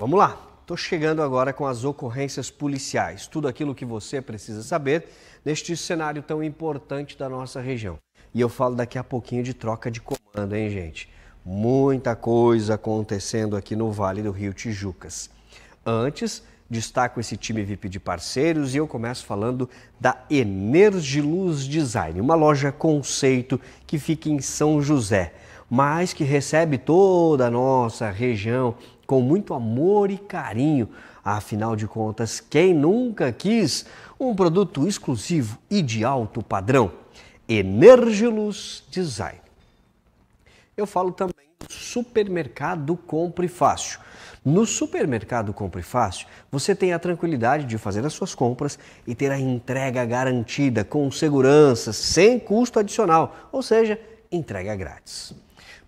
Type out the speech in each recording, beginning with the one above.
Vamos lá. Estou chegando agora com as ocorrências policiais, tudo aquilo que você precisa saber neste cenário tão importante da nossa região. E eu falo daqui a pouquinho de troca de comando, hein, gente? Muita coisa acontecendo aqui no Vale do Rio Tijucas. Antes, destaco esse time VIP de parceiros e eu começo falando da Energiluz Design, uma loja conceito que fica em São José mas que recebe toda a nossa região com muito amor e carinho. Afinal de contas, quem nunca quis um produto exclusivo e de alto padrão? Energilus Design. Eu falo também supermercado Compre Fácil. No supermercado Compre Fácil, você tem a tranquilidade de fazer as suas compras e ter a entrega garantida com segurança, sem custo adicional, ou seja, entrega grátis.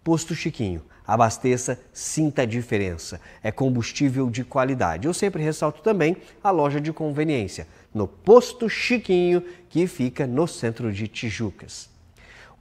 Posto Chiquinho, abasteça, sinta a diferença. É combustível de qualidade. Eu sempre ressalto também a loja de conveniência, no Posto Chiquinho, que fica no centro de Tijucas.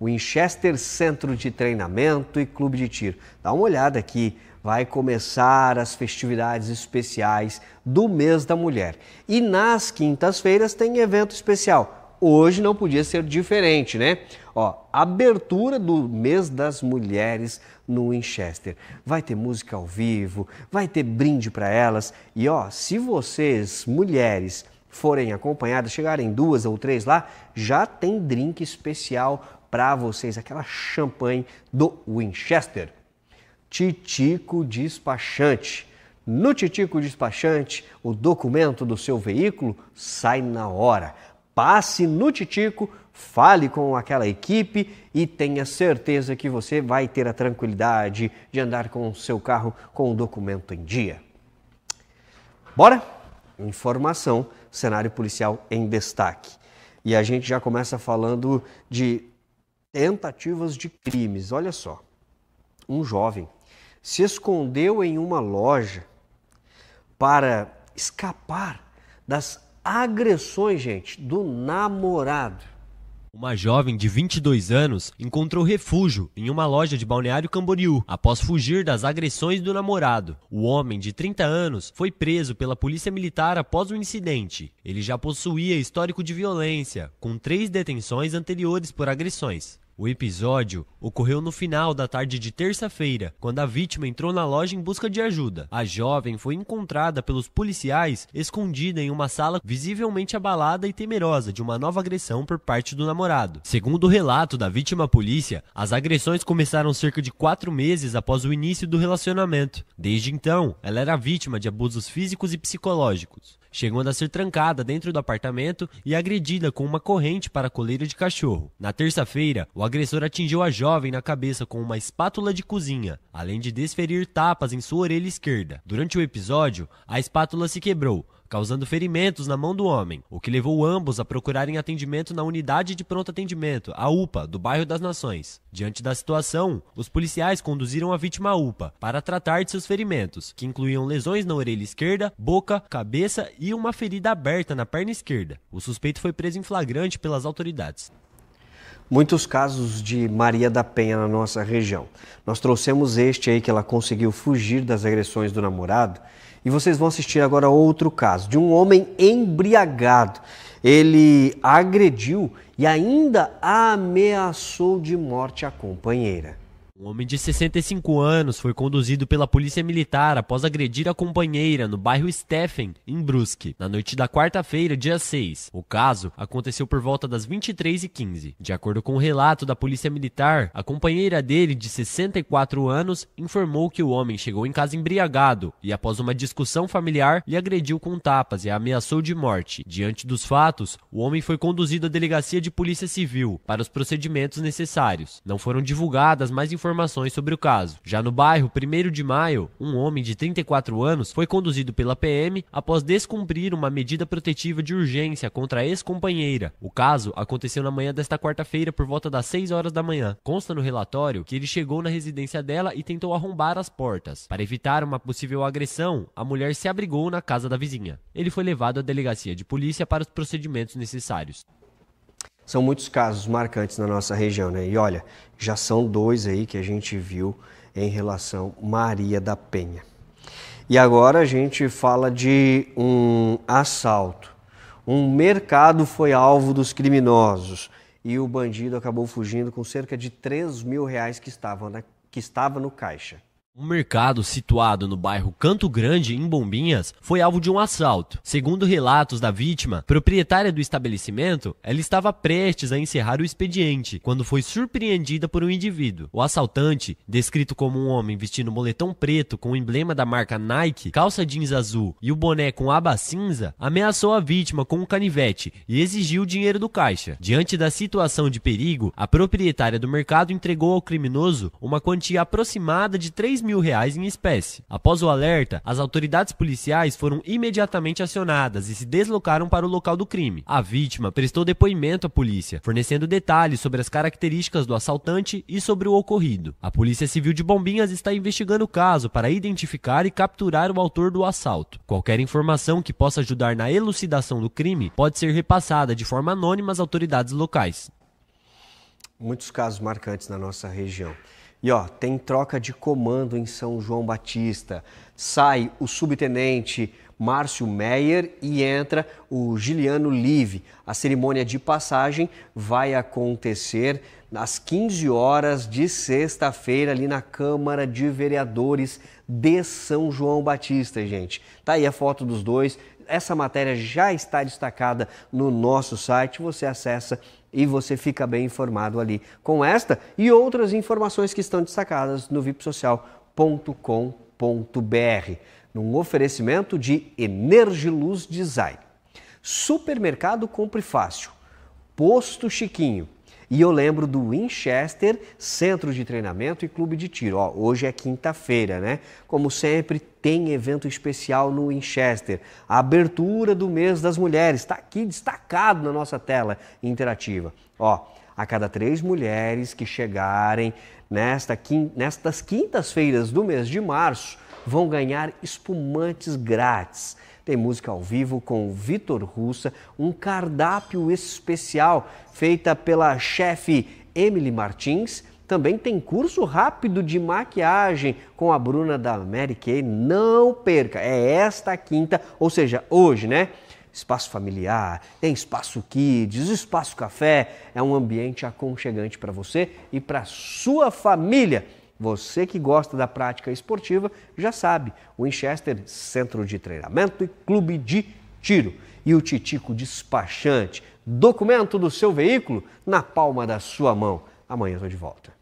Winchester Centro de Treinamento e Clube de Tiro. Dá uma olhada aqui, vai começar as festividades especiais do mês da mulher. E nas quintas-feiras tem evento especial hoje não podia ser diferente, né? Ó, abertura do mês das mulheres no Winchester. Vai ter música ao vivo, vai ter brinde para elas. E ó, se vocês, mulheres, forem acompanhadas, chegarem duas ou três lá, já tem drink especial para vocês, aquela champanhe do Winchester. Titico Despachante. No Titico Despachante, o documento do seu veículo sai na hora passe no Titico, fale com aquela equipe e tenha certeza que você vai ter a tranquilidade de andar com o seu carro com o documento em dia. Bora? Informação, cenário policial em destaque. E a gente já começa falando de tentativas de crimes. Olha só. Um jovem se escondeu em uma loja para escapar das agressões, gente, do namorado. Uma jovem de 22 anos encontrou refúgio em uma loja de Balneário Camboriú após fugir das agressões do namorado. O homem de 30 anos foi preso pela polícia militar após o incidente. Ele já possuía histórico de violência, com três detenções anteriores por agressões. O episódio ocorreu no final da tarde de terça-feira, quando a vítima entrou na loja em busca de ajuda. A jovem foi encontrada pelos policiais escondida em uma sala visivelmente abalada e temerosa de uma nova agressão por parte do namorado. Segundo o relato da vítima à polícia, as agressões começaram cerca de quatro meses após o início do relacionamento. Desde então, ela era vítima de abusos físicos e psicológicos chegando a ser trancada dentro do apartamento e agredida com uma corrente para coleira de cachorro. Na terça-feira, o agressor atingiu a jovem na cabeça com uma espátula de cozinha, além de desferir tapas em sua orelha esquerda. Durante o episódio, a espátula se quebrou, causando ferimentos na mão do homem, o que levou ambos a procurarem atendimento na unidade de pronto atendimento, a UPA, do bairro das Nações. Diante da situação, os policiais conduziram a vítima à UPA para tratar de seus ferimentos, que incluíam lesões na orelha esquerda, boca, cabeça e uma ferida aberta na perna esquerda. O suspeito foi preso em flagrante pelas autoridades muitos casos de Maria da Penha na nossa região. Nós trouxemos este aí que ela conseguiu fugir das agressões do namorado. E vocês vão assistir agora outro caso de um homem embriagado. Ele agrediu e ainda ameaçou de morte a companheira. Um homem de 65 anos foi conduzido pela polícia militar após agredir a companheira no bairro Steffen, em Brusque, na noite da quarta-feira, dia 6. O caso aconteceu por volta das 23h15. De acordo com o um relato da polícia militar, a companheira dele, de 64 anos, informou que o homem chegou em casa embriagado e, após uma discussão familiar, lhe agrediu com tapas e a ameaçou de morte. Diante dos fatos, o homem foi conduzido à delegacia de polícia civil para os procedimentos necessários. Não foram divulgadas mais informações informações sobre o caso. Já no bairro 1 de Maio, um homem de 34 anos foi conduzido pela PM após descumprir uma medida protetiva de urgência contra a ex-companheira. O caso aconteceu na manhã desta quarta-feira por volta das 6 horas da manhã. Consta no relatório que ele chegou na residência dela e tentou arrombar as portas. Para evitar uma possível agressão, a mulher se abrigou na casa da vizinha. Ele foi levado à delegacia de polícia para os procedimentos necessários são muitos casos marcantes na nossa região, né? E olha, já são dois aí que a gente viu em relação Maria da Penha. E agora a gente fala de um assalto. Um mercado foi alvo dos criminosos e o bandido acabou fugindo com cerca de 3 mil reais que estava, na, que estava no caixa. Um mercado situado no bairro Canto Grande, em Bombinhas, foi alvo de um assalto. Segundo relatos da vítima, proprietária do estabelecimento, ela estava prestes a encerrar o expediente quando foi surpreendida por um indivíduo. O assaltante, descrito como um homem vestindo moletom preto com o emblema da marca Nike, calça jeans azul e o boné com aba cinza, ameaçou a vítima com um canivete e exigiu o dinheiro do caixa. Diante da situação de perigo, a proprietária do mercado entregou ao criminoso uma quantia aproximada de 3 3 mil reais em espécie. Após o alerta, as autoridades policiais foram imediatamente acionadas e se deslocaram para o local do crime. A vítima prestou depoimento à polícia, fornecendo detalhes sobre as características do assaltante e sobre o ocorrido. A Polícia Civil de Bombinhas está investigando o caso para identificar e capturar o autor do assalto. Qualquer informação que possa ajudar na elucidação do crime pode ser repassada de forma anônima às autoridades locais. Muitos casos marcantes na nossa região. E ó, tem troca de comando em São João Batista. Sai o subtenente Márcio Meyer e entra o Giliano Live. A cerimônia de passagem vai acontecer às 15 horas de sexta-feira ali na Câmara de Vereadores de São João Batista, gente. Tá aí a foto dos dois, essa matéria já está destacada no nosso site, você acessa e você fica bem informado ali com esta e outras informações que estão destacadas no vipsocial.com.br, num oferecimento de Energiluz Design. Supermercado Compre Fácil, Posto Chiquinho, e eu lembro do Winchester, Centro de Treinamento e Clube de Tiro. Ó, hoje é quinta-feira, né? Como sempre, tem evento especial no Winchester. A abertura do mês das mulheres está aqui destacado na nossa tela interativa. Ó, a cada três mulheres que chegarem nesta, nestas quintas-feiras do mês de março, vão ganhar espumantes grátis. Tem música ao vivo com Vitor Russa, um cardápio especial feita pela chefe Emily Martins. Também tem curso rápido de maquiagem com a Bruna da Mary Kay. Não perca, é esta quinta, ou seja, hoje, né? espaço familiar, tem espaço kids, espaço café, é um ambiente aconchegante para você e para sua família. Você que gosta da prática esportiva já sabe, o Winchester Centro de Treinamento e Clube de Tiro e o Titico Despachante. Documento do seu veículo na palma da sua mão. Amanhã estou de volta.